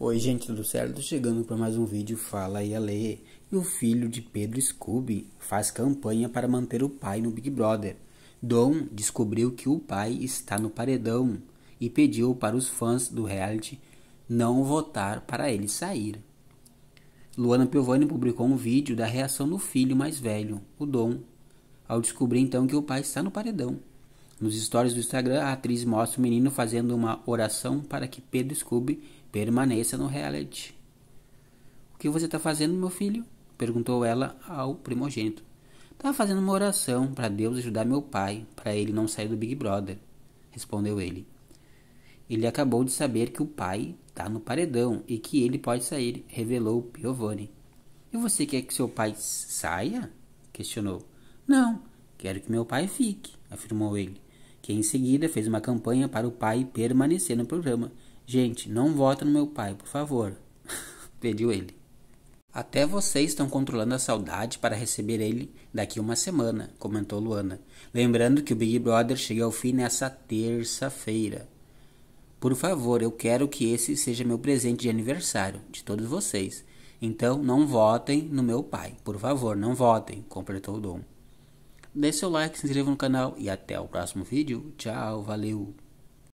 Oi, gente, tudo certo? Chegando para mais um vídeo Fala e a Lê. E o filho de Pedro Scooby faz campanha para manter o pai no Big Brother. Dom descobriu que o pai está no paredão e pediu para os fãs do reality não votar para ele sair. Luana Piovani publicou um vídeo da reação do filho mais velho, o Dom, ao descobrir então que o pai está no paredão. Nos stories do Instagram, a atriz mostra o menino fazendo uma oração para que Pedro Scooby permaneça no reality. O que você está fazendo, meu filho? perguntou ela ao primogênito. Estava tá fazendo uma oração para Deus ajudar meu pai, para ele não sair do Big Brother, respondeu ele. Ele acabou de saber que o pai está no paredão e que ele pode sair, revelou Piovani. E você quer que seu pai saia? questionou. Não, quero que meu pai fique, afirmou ele que em seguida fez uma campanha para o pai permanecer no programa. Gente, não vota no meu pai, por favor, pediu ele. Até vocês estão controlando a saudade para receber ele daqui uma semana, comentou Luana. Lembrando que o Big Brother chega ao fim nessa terça-feira. Por favor, eu quero que esse seja meu presente de aniversário, de todos vocês. Então, não votem no meu pai. Por favor, não votem, completou o Dom. Dê seu like, se inscreva no canal e até o próximo vídeo. Tchau, valeu!